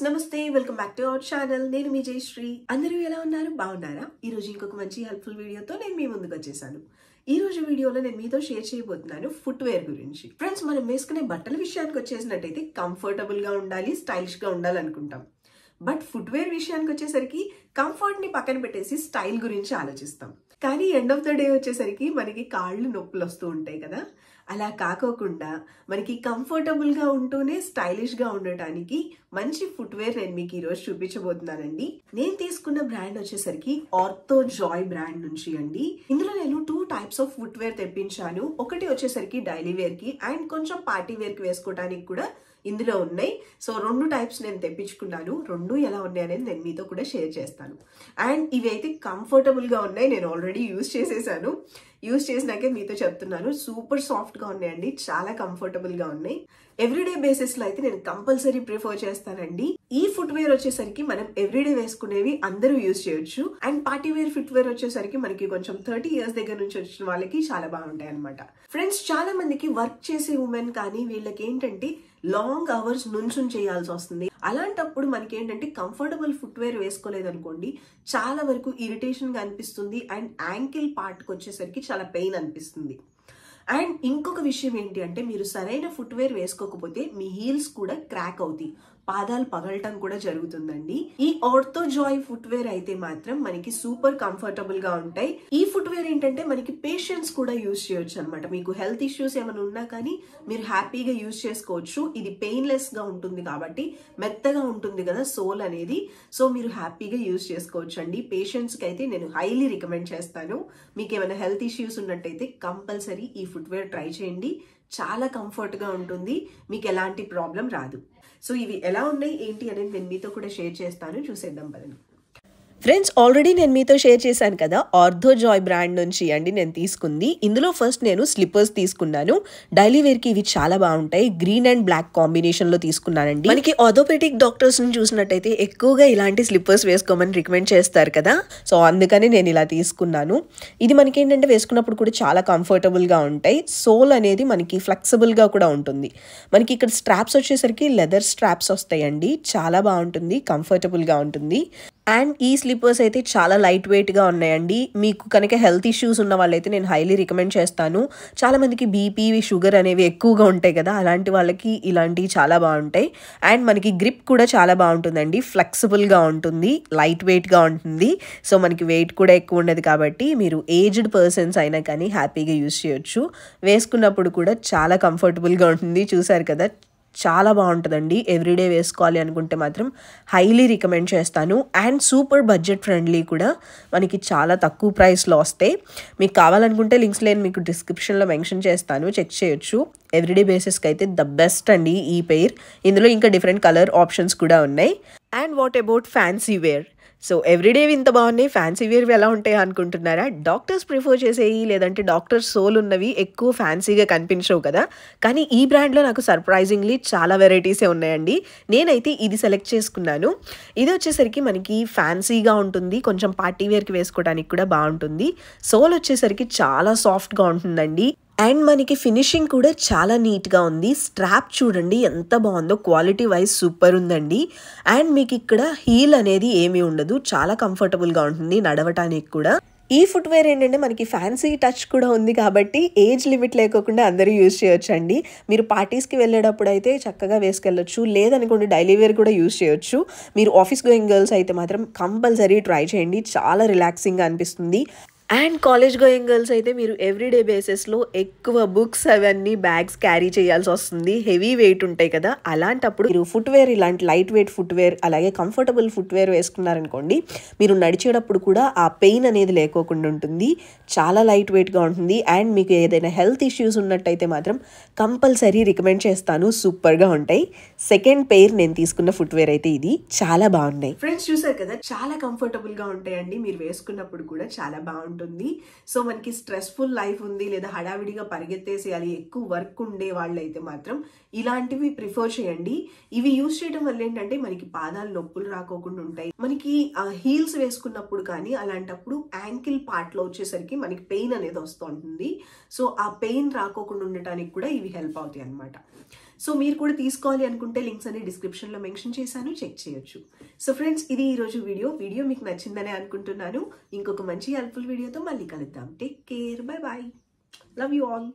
friends నమస్తే welcome back to our channel నేను మీ జయశ్రీ అందరూ ఎలా ఉన్నారు బాగున్నారా ఈ రోజు ఇంకొక మంచి హెల్ప్ఫుల్ వీడియోతో నేను మీ ముందుకు వచ్చేసాను ఈ రోజు వీడియోలో నేను మీతో షేర్ చేయబోతున్నాను ఫుట్వేర్ గురించి ఫ్రెండ్స్ మనం వేసుకునే బట్టల విషయానికి వచ్చేసినట్టయితే కంఫర్టబుల్ గా ఉండాలి స్టైలిష్ గా ఉండాలనుకుంటాం బట్ ఫుట్వేర్ విషయానికి వచ్చేసరికి కంఫర్ట్ని పక్కన పెట్టేసి స్టైల్ గురించి ఆలోచిస్తాం కానీ ఎండ్ ఆఫ్ ద డే వచ్చేసరికి మనకి కాళ్ళు నొప్పులు వస్తూ ఉంటాయి కదా అలా కాకోకుండా మనకి కంఫర్టబుల్గా ఉంటూనే స్టైలిష్గా ఉండటానికి మంచి ఫుట్వేర్ నేను మీకు ఈరోజు చూపించబోతున్నానండి నేను తీసుకున్న బ్రాండ్ వచ్చేసరికి ఆర్థో జాయ్ బ్రాండ్ నుంచి అండి ఇందులో నేను టూ టైప్స్ ఆఫ్ ఫుట్వేర్ తెప్పించాను ఒకటి వచ్చేసరికి డైలీ వేర్కి అండ్ కొంచెం పార్టీ వేర్కి వేసుకోవడానికి కూడా ఇందులో ఉన్నాయి సో రెండు టైప్స్ నేను తెప్పించుకున్నాను రెండు ఎలా ఉన్నాయి అనేది నేను మీతో కూడా షేర్ చేస్తాను అండ్ ఇవి అయితే కంఫర్టబుల్గా ఉన్నాయి నేను ఆల్రెడీ యూస్ చేసేసాను యూస్ చేసినాకే మీతో చెప్తున్నాను సూపర్ సాఫ్ట్గా ఉన్నాయండి చాలా కంఫర్టబుల్గా ఉన్నాయి ఎవ్రీడే బేసిస్లో అయితే నేను కంపల్సరీ ప్రిఫర్ చేస్తానండి ఈ ఫుట్వేర్ వచ్చేసరికి మనం ఎవ్రీడే వేసుకునేవి అందరూ యూజ్ చేయొచ్చు అండ్ పార్టీ వేర్ ఫుట్వేర్ వచ్చేసరికి మనకి కొంచెం థర్టీ ఇయర్స్ దగ్గర నుంచి వచ్చిన వాళ్ళకి చాలా బాగుంటాయి అనమాట ఫ్రెండ్స్ చాలా మందికి వర్క్ చేసే ఉమెన్ కానీ వీళ్ళకి ఏంటంటే లాంగ్ అవర్స్ నుంచుని చేయాల్సి వస్తుంది అలాంటప్పుడు మనకి ఏంటంటే కంఫర్టబుల్ ఫుట్వేర్ వేసుకోలేదు అనుకోండి చాలా వరకు ఇరిటేషన్గా అనిపిస్తుంది అండ్ యాంకిల్ పార్ట్కి వచ్చేసరికి చాలా పెయిన్ అనిపిస్తుంది అండ్ ఇంకొక విషయం ఏంటి అంటే మీరు సరైన ఫుట్వేర్ వేసుకోకపోతే మీ హీల్స్ కూడా క్రాక్ అవుతాయి పాదాలు పగలటం కూడా జరుగుతుందండి ఈ ఆర్థో జాయ్ ఫుట్వేర్ అయితే మాత్రం మనకి సూపర్ కంఫర్టబుల్ గా ఉంటాయి ఈ ఫుట్వేర్ ఏంటంటే మనకి పేషెంట్స్ కూడా యూజ్ చేయొచ్చు అనమాట మీకు హెల్త్ ఇష్యూస్ ఏమైనా ఉన్నా కానీ మీరు హ్యాపీగా యూజ్ చేసుకోవచ్చు ఇది పెయిన్లెస్ గా ఉంటుంది కాబట్టి మెత్తగా ఉంటుంది కదా సోల్ అనేది సో మీరు హ్యాపీగా యూజ్ చేసుకోవచ్చు అండి పేషెంట్స్కి అయితే నేను హైలీ రికమెండ్ చేస్తాను మీకు ఏమైనా హెల్త్ ఇష్యూస్ ఉన్నట్టయితే కంపల్సరీ ఈ ఫుట్వేర్ ట్రై చేయండి చాలా కంఫర్ట్గా ఉంటుంది మీకు ఎలాంటి ప్రాబ్లం రాదు సో ఇవి ఎలా ఉన్నాయి ఏంటి అనేది నేను మీతో కూడా షేర్ చేస్తాను చూసేద్దాం పదను ఫ్రెండ్స్ ఆల్రెడీ నేను మీతో షేర్ చేశాను కదా ఆర్థో జాయ్ బ్రాండ్ నుంచి అండి నేను తీసుకుంది ఇందులో ఫస్ట్ నేను స్లిప్పర్స్ తీసుకున్నాను డైలీ వేర్కి ఇవి చాలా బాగుంటాయి గ్రీన్ అండ్ బ్లాక్ కాంబినేషన్లో తీసుకున్నానండి మనకి ఆర్థోపెటిక్ డాక్టర్స్ని చూసినట్టయితే ఎక్కువగా ఇలాంటి స్లిప్పర్స్ వేసుకోమని రికమెండ్ చేస్తారు కదా సో అందుకని నేను ఇలా తీసుకున్నాను ఇది మనకి ఏంటంటే వేసుకున్నప్పుడు కూడా చాలా కంఫర్టబుల్గా ఉంటాయి సోల్ అనేది మనకి ఫ్లెక్సిబుల్గా కూడా ఉంటుంది మనకి ఇక్కడ స్ట్రాప్స్ వచ్చేసరికి లెదర్ స్ట్రాప్స్ వస్తాయండి చాలా బాగుంటుంది కంఫర్టబుల్గా ఉంటుంది అండ్ ఈ స్లిప్పర్స్ అయితే చాలా లైట్ వెయిట్గా ఉన్నాయండి మీకు కనుక హెల్త్ ఇష్యూస్ ఉన్న వాళ్ళైతే నేను హైలీ రికమెండ్ చేస్తాను చాలామందికి బీపీ షుగర్ అనేవి ఎక్కువగా ఉంటాయి కదా అలాంటి వాళ్ళకి ఇలాంటివి చాలా బాగుంటాయి అండ్ మనకి గ్రిప్ కూడా చాలా బాగుంటుందండి ఫ్లెక్సిబుల్గా ఉంటుంది లైట్ వెయిట్గా ఉంటుంది సో మనకి వెయిట్ కూడా ఎక్కువ ఉండదు కాబట్టి మీరు ఏజ్డ్ పర్సన్స్ అయినా కానీ హ్యాపీగా యూజ్ చేయొచ్చు వేసుకున్నప్పుడు కూడా చాలా కంఫర్టబుల్గా ఉంటుంది చూసారు కదా చాలా బాగుంటుందండి ఎవ్రీడే వేసుకోవాలి అనుకుంటే మాత్రం హైలీ రికమెండ్ చేస్తాను అండ్ సూపర్ బడ్జెట్ ఫ్రెండ్లీ కూడా మనకి చాలా తక్కువ ప్రైస్లో వస్తాయి మీకు కావాలనుకుంటే లింక్స్ లేని మీకు డిస్క్రిప్షన్లో మెన్షన్ చేస్తాను చెక్ చేయొచ్చు ఎవ్రీడే బేసిస్కి అయితే ద బెస్ట్ అండి ఈ పెయిర్ ఇందులో ఇంకా డిఫరెంట్ కలర్ ఆప్షన్స్ కూడా ఉన్నాయి and what about fancy wear so everyday ఇంత బాగున్నాయి ఫ్యాన్సీ వేర్వి ఎలా ఉంటాయి అనుకుంటున్నారా డాక్టర్స్ ప్రిఫర్ చేసేవి లేదంటే డాక్టర్ సోల్ ఉన్నవి ఎక్కువ ఫ్యాన్సీగా కనిపించవు కదా కానీ ఈ బ్రాండ్లో నాకు సర్ప్రైజింగ్లీ చాలా వెరైటీసే ఉన్నాయండి నేనైతే ఇది సెలెక్ట్ చేసుకున్నాను ఇది వచ్చేసరికి మనకి ఫ్యాన్సీగా ఉంటుంది కొంచెం పార్టీ వేర్కి వేసుకోవడానికి కూడా బాగుంటుంది సోల్ వచ్చేసరికి చాలా సాఫ్ట్గా ఉంటుందండి అండ్ మనకి ఫినిషింగ్ కూడా చాలా నీట్గా ఉంది స్ట్రాప్ చూడండి ఎంత బాగుందో క్వాలిటీ వైజ్ సూపర్ ఉందండి అండ్ మీకు ఇక్కడ హీల్ అనేది ఏమీ ఉండదు చాలా కంఫర్టబుల్గా ఉంటుంది నడవటానికి కూడా ఈ ఫుట్వేర్ ఏంటంటే మనకి ఫ్యాన్సీ టచ్ కూడా ఉంది కాబట్టి ఏజ్ లిమిట్ లేకోకుండా అందరూ యూజ్ చేయొచ్చు అండి మీరు పార్టీస్కి వెళ్ళేటప్పుడు అయితే చక్కగా వేసుకెళ్ళొచ్చు లేదనుకోండి డైలీ వేర్ కూడా యూజ్ చేయొచ్చు మీరు ఆఫీస్ గోయింగ్ గర్ల్స్ అయితే మాత్రం కంపల్సరీ ట్రై చేయండి చాలా రిలాక్సింగ్గా అనిపిస్తుంది అండ్ కాలేజ్ గోయింగ్ గర్ల్స్ అయితే మీరు ఎవ్రీడే బేసిస్లో ఎక్కువ బుక్స్ అవన్నీ బ్యాగ్స్ క్యారీ చేయాల్సి వస్తుంది హెవీ వెయిట్ ఉంటాయి కదా అలాంటప్పుడు మీరు ఫుట్వేర్ ఇలాంటి లైట్ వెయిట్ ఫుట్వేర్ అలాగే కంఫర్టబుల్ ఫుట్వేర్ వేసుకున్నారనుకోండి మీరు నడిచేటప్పుడు కూడా ఆ పెయిన్ అనేది లేకోకుండా ఉంటుంది చాలా లైట్ వెయిట్గా ఉంటుంది అండ్ మీకు ఏదైనా హెల్త్ ఇష్యూస్ ఉన్నట్టయితే మాత్రం కంపల్సరీ రికమెండ్ చేస్తాను సూపర్గా ఉంటాయి సెకండ్ పెయిర్ నేను తీసుకున్న ఫుట్వేర్ అయితే ఇది చాలా బాగున్నాయి ఫ్రెండ్స్ చూసారు కదా చాలా కంఫర్టబుల్గా ఉంటాయండి మీరు వేసుకున్నప్పుడు కూడా చాలా బాగుంటుంది ఉంటుంది సో మనకి స్ట్రెస్ఫుల్ లైఫ్ ఉంది లేదా హడావిడిగా పరిగెత్తేసేయాలి ఎక్కువ వర్క్ ఉండే వాళ్ళైతే మాత్రం ఇలాంటివి ప్రిఫర్ చేయండి ఇవి యూజ్ చేయడం వల్ల ఏంటంటే మనకి పాదాలు నొప్పులు రాకోకుండా ఉంటాయి మనకి హీల్స్ వేసుకున్నప్పుడు కానీ అలాంటప్పుడు యాంకిల్ పార్ట్లో వచ్చేసరికి మనకి పెయిన్ అనేది వస్తూ ఉంటుంది సో ఆ పెయిన్ రాకోకుండా ఉండటానికి కూడా ఇవి హెల్ప్ అవుతాయి అనమాట సో మీరు కూడా తీసుకోవాలి అనుకుంటే లింక్స్ అన్ని డిస్క్రిప్షన్లో మెన్షన్ చేశాను చెక్ చేయొచ్చు సో ఫ్రెండ్స్ ఇది ఈరోజు వీడియో వీడియో మీకు నచ్చిందనే అనుకుంటున్నాను ఇంకొక మంచి హెల్ప్ఫుల్ వీడియోతో మళ్ళీ కలుద్దాం take care bye bye love you all